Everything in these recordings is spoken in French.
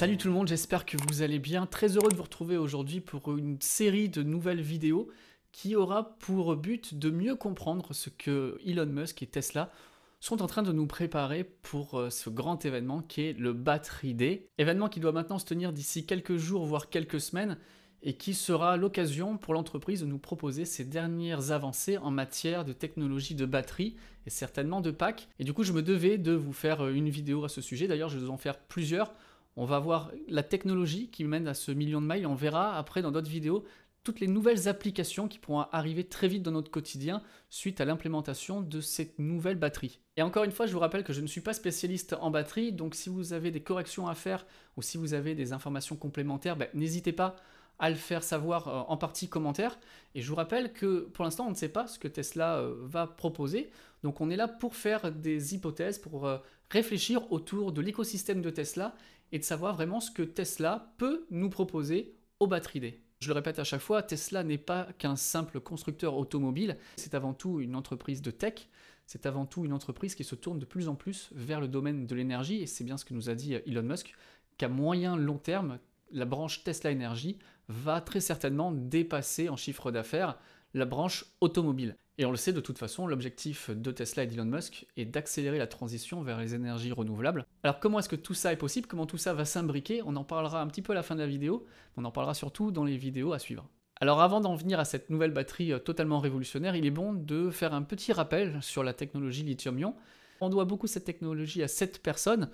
Salut tout le monde, j'espère que vous allez bien. Très heureux de vous retrouver aujourd'hui pour une série de nouvelles vidéos qui aura pour but de mieux comprendre ce que Elon Musk et Tesla sont en train de nous préparer pour euh, ce grand événement qui est le Battery Day. Événement qui doit maintenant se tenir d'ici quelques jours, voire quelques semaines, et qui sera l'occasion pour l'entreprise de nous proposer ses dernières avancées en matière de technologie de batterie et certainement de pack. Et du coup, je me devais de vous faire euh, une vidéo à ce sujet. D'ailleurs, je vais en faire plusieurs on va voir la technologie qui mène à ce million de mailles, On verra après dans d'autres vidéos toutes les nouvelles applications qui pourront arriver très vite dans notre quotidien suite à l'implémentation de cette nouvelle batterie. Et encore une fois, je vous rappelle que je ne suis pas spécialiste en batterie, donc si vous avez des corrections à faire ou si vous avez des informations complémentaires, ben, n'hésitez pas à le faire savoir euh, en partie commentaire. Et je vous rappelle que pour l'instant, on ne sait pas ce que Tesla euh, va proposer. Donc on est là pour faire des hypothèses, pour euh, réfléchir autour de l'écosystème de Tesla et de savoir vraiment ce que Tesla peut nous proposer aux batteries Je le répète à chaque fois, Tesla n'est pas qu'un simple constructeur automobile, c'est avant tout une entreprise de tech, c'est avant tout une entreprise qui se tourne de plus en plus vers le domaine de l'énergie, et c'est bien ce que nous a dit euh, Elon Musk, qu'à moyen long terme, la branche Tesla Energy va très certainement dépasser en chiffre d'affaires la branche automobile. Et on le sait de toute façon, l'objectif de Tesla et d'Elon Musk est d'accélérer la transition vers les énergies renouvelables. Alors comment est-ce que tout ça est possible Comment tout ça va s'imbriquer On en parlera un petit peu à la fin de la vidéo, on en parlera surtout dans les vidéos à suivre. Alors avant d'en venir à cette nouvelle batterie euh, totalement révolutionnaire, il est bon de faire un petit rappel sur la technologie lithium-ion. On doit beaucoup cette technologie à cette personne,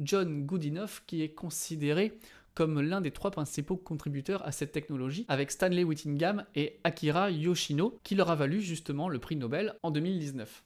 John Goodenough, qui est considéré comme l'un des trois principaux contributeurs à cette technologie, avec Stanley Whittingham et Akira Yoshino, qui leur a valu justement le prix Nobel en 2019.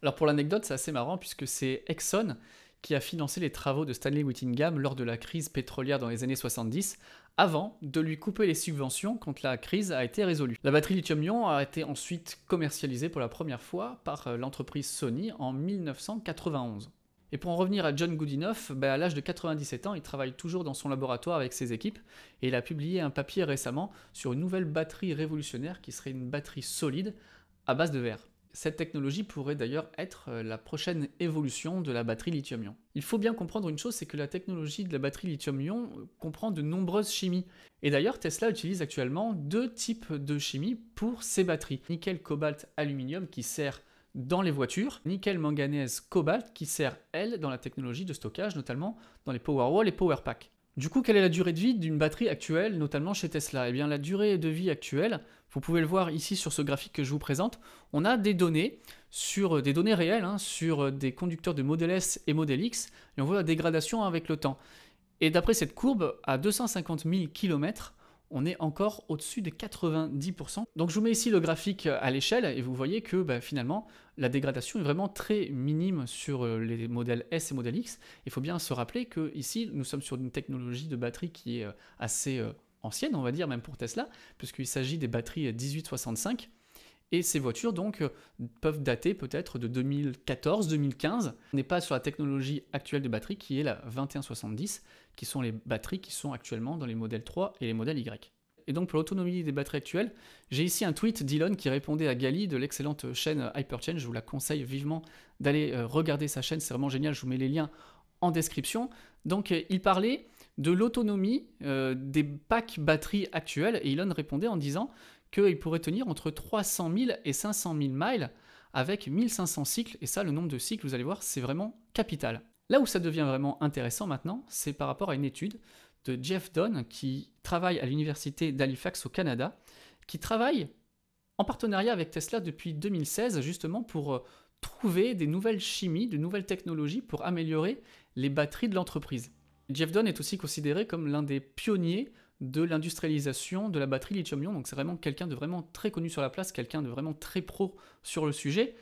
Alors pour l'anecdote, c'est assez marrant puisque c'est Exxon qui a financé les travaux de Stanley Whittingham lors de la crise pétrolière dans les années 70, avant de lui couper les subventions quand la crise a été résolue. La batterie lithium-ion a été ensuite commercialisée pour la première fois par euh, l'entreprise Sony en 1991. Et pour en revenir à John Goodenough, bah, à l'âge de 97 ans, il travaille toujours dans son laboratoire avec ses équipes et il a publié un papier récemment sur une nouvelle batterie révolutionnaire qui serait une batterie solide à base de verre. Cette technologie pourrait d'ailleurs être euh, la prochaine évolution de la batterie lithium-ion. Il faut bien comprendre une chose, c'est que la technologie de la batterie lithium-ion euh, comprend de nombreuses chimies. Et d'ailleurs, Tesla utilise actuellement deux types de chimie pour ses batteries. Nickel, cobalt, aluminium qui sert dans les voitures, nickel manganèse cobalt qui sert, elle, dans la technologie de stockage, notamment dans les Powerwall et Powerpack. Du coup, quelle est la durée de vie d'une batterie actuelle, notamment chez Tesla Eh bien, la durée de vie actuelle, vous pouvez le voir ici sur ce graphique que je vous présente, on a des données, sur des données réelles, hein, sur des conducteurs de Model S et Model X, et on voit la dégradation avec le temps. Et d'après cette courbe, à 250 000 km, on est encore au-dessus des 90%. Donc je vous mets ici le graphique euh, à l'échelle et vous voyez que bah, finalement la dégradation est vraiment très minime sur euh, les modèles S et modèles X. Il faut bien se rappeler que ici nous sommes sur une technologie de batterie qui est euh, assez ancienne, on va dire même pour Tesla, puisqu'il s'agit des batteries 1865 et ces voitures, donc, euh, peuvent dater peut-être de 2014-2015. On n'est pas sur la technologie actuelle de batterie qui est la 2170, qui sont les batteries qui sont actuellement dans les modèles 3 et les modèles Y. Et donc, pour l'autonomie des batteries actuelles, j'ai ici un tweet d'Elon qui répondait à Gali de l'excellente chaîne Hyperchain. Je vous la conseille vivement d'aller euh, regarder sa chaîne, c'est vraiment génial. Je vous mets les liens en description. Donc, euh, il parlait de l'autonomie des packs batteries actuelles. et Elon répondait en disant qu'il pourrait tenir entre 300 000 et 500 000 miles avec 1500 cycles, et ça, le nombre de cycles, vous allez voir, c'est vraiment capital. Là où ça devient vraiment intéressant maintenant, c'est par rapport à une étude de Jeff Dunn qui travaille à l'université d'Halifax au Canada, qui travaille en partenariat avec Tesla depuis 2016 justement pour euh, trouver des nouvelles chimies, de nouvelles technologies pour améliorer les batteries de l'entreprise. Jeff Dunn est aussi considéré comme l'un des pionniers de l'industrialisation de la batterie lithium-ion. Donc c'est vraiment quelqu'un de vraiment très connu sur la place, quelqu'un de vraiment très pro sur le sujet.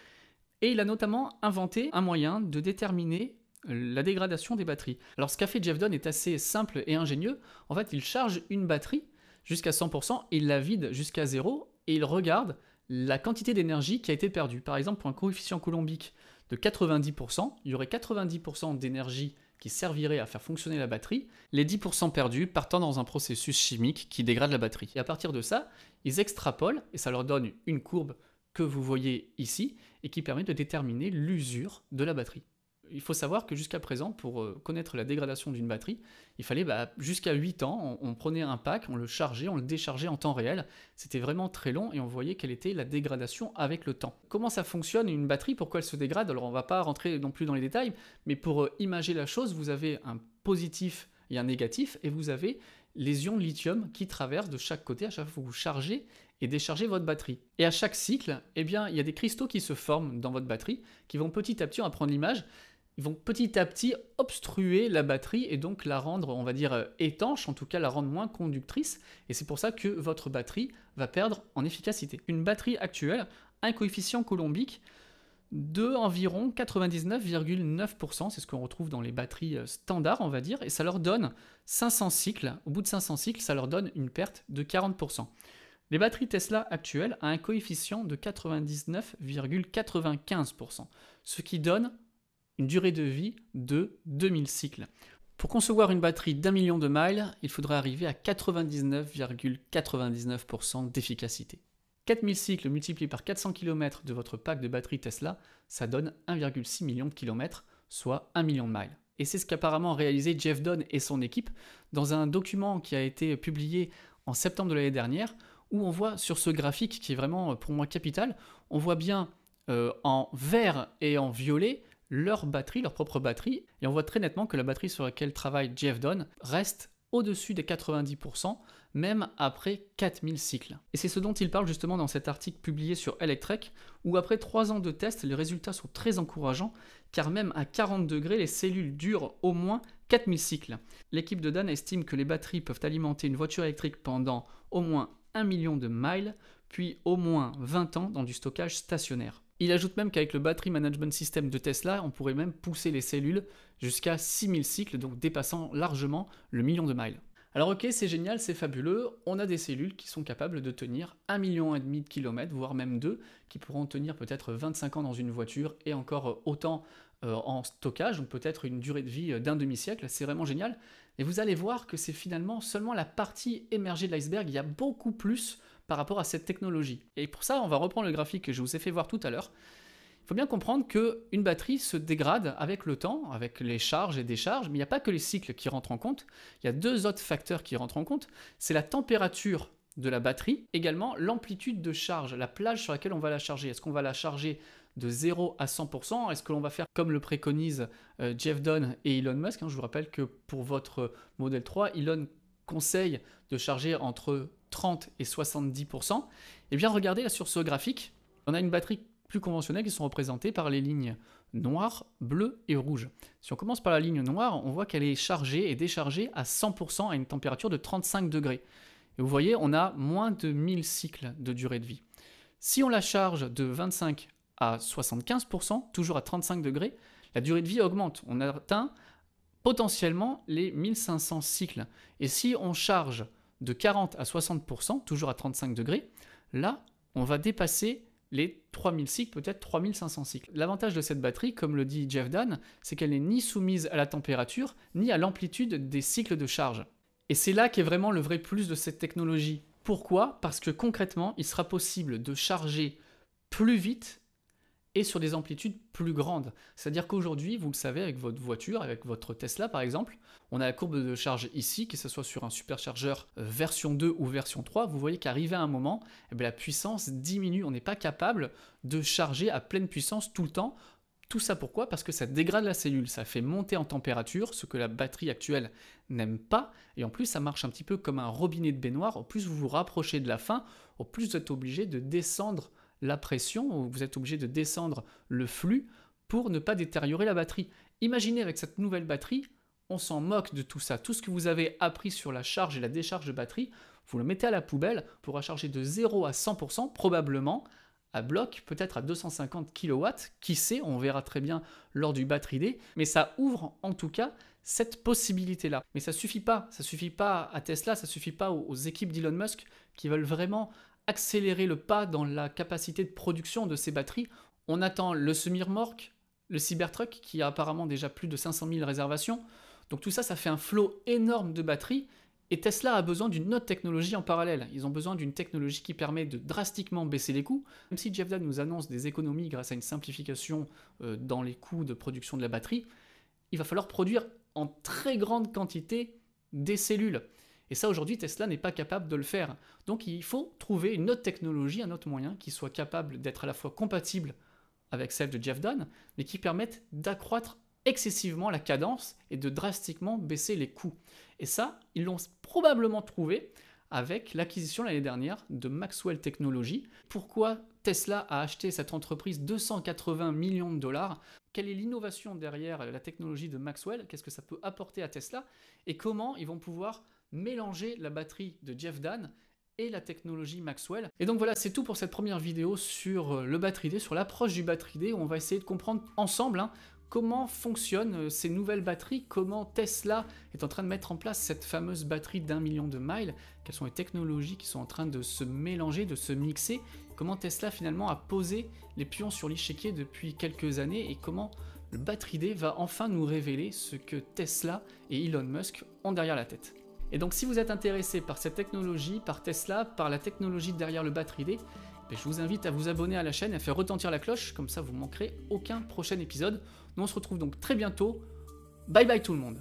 Et il a notamment inventé un moyen de déterminer euh, la dégradation des batteries. Alors ce qu'a fait Jeff Dunn est assez simple et ingénieux. En fait, il charge une batterie jusqu'à 100% et la vide jusqu'à zéro, et il regarde la quantité d'énergie qui a été perdue. Par exemple, pour un coefficient colombique de 90%, il y aurait 90% d'énergie qui servirait à faire fonctionner la batterie, les 10% perdus partant dans un processus chimique qui dégrade la batterie. Et à partir de ça, ils extrapolent et ça leur donne une courbe que vous voyez ici et qui permet de déterminer l'usure de la batterie il faut savoir que jusqu'à présent, pour euh, connaître la dégradation d'une batterie, il fallait bah, jusqu'à 8 ans, on, prenait un pack, on le chargeait, on le déchargeait en temps réel. C'était vraiment très long et on voyait quelle était la dégradation avec le temps. Comment ça fonctionne une batterie Pourquoi elle se dégrade Alors on ne va pas rentrer non plus dans les détails, mais pour imaginer euh, imager la chose, vous avez un positif et un négatif et vous avez les ions de lithium qui traversent de chaque côté à chaque fois que vous chargez et déchargez votre batterie. Et à chaque cycle, eh bien, il y a des cristaux qui se forment dans votre batterie qui vont petit à petit, apprendre prendre l'image, ils vont petit à petit obstruer la batterie et donc la rendre, on va dire, euh, étanche, en tout cas la rendre moins conductrice. Et c'est pour ça que votre batterie va perdre en efficacité. Une batterie actuelle a un coefficient colombique de environ 99,9%, c'est ce qu'on retrouve dans les batteries euh, standards, on va dire, et ça leur donne 500 cycles. Au bout de 500 cycles, ça leur donne une perte de 40%. Les batteries Tesla actuelles ont un coefficient de 99,95%, ce qui donne une durée de vie de 2000 cycles. Pour concevoir une batterie d'un million de miles, il faudra arriver à 99,99% d'efficacité. 4000 cycles multipliés par 400 km de votre pack de batterie Tesla, ça donne 1,6 million de kilomètres, soit 1 million de miles. Et c'est ce qu'apparemment réalisé Jeff Dunn et son équipe dans un document qui a été publié en septembre de l'année dernière, où on voit sur ce graphique qui est vraiment euh, pour moi capital, on voit bien euh, en vert et en violet leur batterie, leur propre batterie, et on voit très nettement que la batterie sur laquelle travaille Jeff Don reste au-dessus des 90%, même après 4000 cycles. Et c'est ce dont il parle justement dans cet article publié sur Electrek, où après 3 ans de tests, les résultats sont très encourageants, car même à 40 degrés, les cellules durent au moins 4000 cycles. L'équipe de Dan estime que les batteries peuvent alimenter une voiture électrique pendant au moins 1 million de miles, puis au moins 20 ans dans du stockage stationnaire. Il ajoute même qu'avec le battery management system de Tesla, on pourrait même pousser les cellules jusqu'à 6000 cycles, donc dépassant largement le million de miles. Alors ok, c'est génial, c'est fabuleux, on a des cellules qui sont capables de tenir 1,5 million de kilomètres, voire même 2, qui pourront tenir peut-être 25 ans dans une voiture et encore euh, autant euh, en stockage, donc peut-être une durée de vie euh, d'un demi-siècle, c'est vraiment génial. Et vous allez voir que c'est finalement seulement la partie émergée de l'iceberg, il y a beaucoup plus par rapport à cette technologie. Et pour ça, on va reprendre le graphique que je vous ai fait voir tout à l'heure. Il faut bien comprendre qu'une batterie se dégrade avec le temps, avec les charges et décharges, mais il n'y a pas que les cycles qui rentrent en compte, il y a deux autres facteurs qui rentrent en compte, c'est la température de la batterie, également l'amplitude de charge, la plage sur laquelle on va la charger. Est-ce qu'on va la charger de 0 à 100% Est-ce que l'on va faire comme le préconise euh, Jeff Dunn et Elon Musk hein, Je vous rappelle que pour votre modèle 3, Elon conseil de charger entre 30 et 70%, et eh bien regardez là sur ce graphique, on a une batterie plus conventionnelle qui sont représentées par les lignes noires, bleues et rouges. Si on commence par la ligne noire, on voit qu'elle est chargée et déchargée à 100% à une température de 35 degrés. Et vous voyez, on a moins de 1000 cycles de durée de vie. Si on la charge de 25 à 75%, toujours à 35 degrés, la durée de vie augmente. On atteint potentiellement les 1500 cycles. Et si on charge de 40 à 60%, toujours à 35 degrés, là, on va dépasser les 3000 cycles, peut-être 3500 cycles. L'avantage de cette batterie, comme le dit Jeff Dan, c'est qu'elle n'est ni soumise à la température, ni à l'amplitude des cycles de charge. Et c'est là qu'est vraiment le vrai plus de cette technologie. Pourquoi Parce que concrètement, il sera possible de charger plus vite sur des amplitudes plus grandes. C'est-à-dire qu'aujourd'hui, vous le savez, avec votre voiture, avec votre Tesla par exemple, on a la courbe de charge ici, que ce soit sur un superchargeur euh, version 2 ou version 3, vous voyez qu'arrivé à un moment, eh ben, la puissance diminue. On n'est pas capable de charger à pleine puissance tout le temps. Tout ça pourquoi Parce que ça dégrade la cellule, ça fait monter en température, ce que la batterie actuelle n'aime pas, et en plus ça marche un petit peu comme un robinet de baignoire, au plus vous vous rapprochez de la fin, au plus vous êtes obligé de descendre la pression, vous êtes obligé de descendre le flux pour ne pas détériorer la batterie. Imaginez avec cette nouvelle batterie, on s'en moque de tout ça. Tout ce que vous avez appris sur la charge et la décharge de batterie, vous le mettez à la poubelle pour charger de 0 à 100%, probablement à bloc, peut-être à 250 kW, qui sait, on verra très bien lors du Battery Day, mais ça ouvre en tout cas cette possibilité-là. Mais ça suffit pas, ça suffit pas à Tesla, ça suffit pas aux équipes d'Elon Musk qui veulent vraiment accélérer le pas dans la capacité de production de ces batteries. On attend le semi-remorque, le Cybertruck qui a apparemment déjà plus de 500 000 réservations. Donc tout ça, ça fait un flot énorme de batteries. Et Tesla a besoin d'une autre technologie en parallèle. Ils ont besoin d'une technologie qui permet de drastiquement baisser les coûts. Même si Jeff nous annonce des économies grâce à une simplification euh, dans les coûts de production de la batterie, il va falloir produire en très grande quantité des cellules. Et ça, aujourd'hui, Tesla n'est pas capable de le faire. Donc il faut trouver une autre technologie, un autre moyen qui soit capable d'être à la fois compatible avec celle de Jeff Dunn, mais qui permette d'accroître excessivement la cadence et de drastiquement baisser les coûts. Et ça, ils l'ont probablement trouvé avec l'acquisition l'année dernière de Maxwell Technology. Pourquoi Tesla a acheté cette entreprise 280 millions de dollars Quelle est l'innovation derrière la technologie de Maxwell Qu'est-ce que ça peut apporter à Tesla Et comment ils vont pouvoir mélanger la batterie de Jeff Dan et la technologie Maxwell. Et donc voilà, c'est tout pour cette première vidéo sur euh, le batterie D, sur l'approche du batterie D, on va essayer de comprendre ensemble hein, comment fonctionnent euh, ces nouvelles batteries, comment Tesla est en train de mettre en place cette fameuse batterie d'un million de miles, quelles sont les technologies qui sont en train de se mélanger, de se mixer, comment Tesla finalement a posé les pions sur l'échiquier depuis quelques années et comment le batterie D va enfin nous révéler ce que Tesla et Elon Musk ont derrière la tête. Et donc si vous êtes intéressé par cette technologie, par Tesla, par la technologie derrière le batterie D, ben, je vous invite à vous abonner à la chaîne et à faire retentir la cloche, comme ça vous manquerez aucun prochain épisode. Nous on se retrouve donc très bientôt. Bye bye tout le monde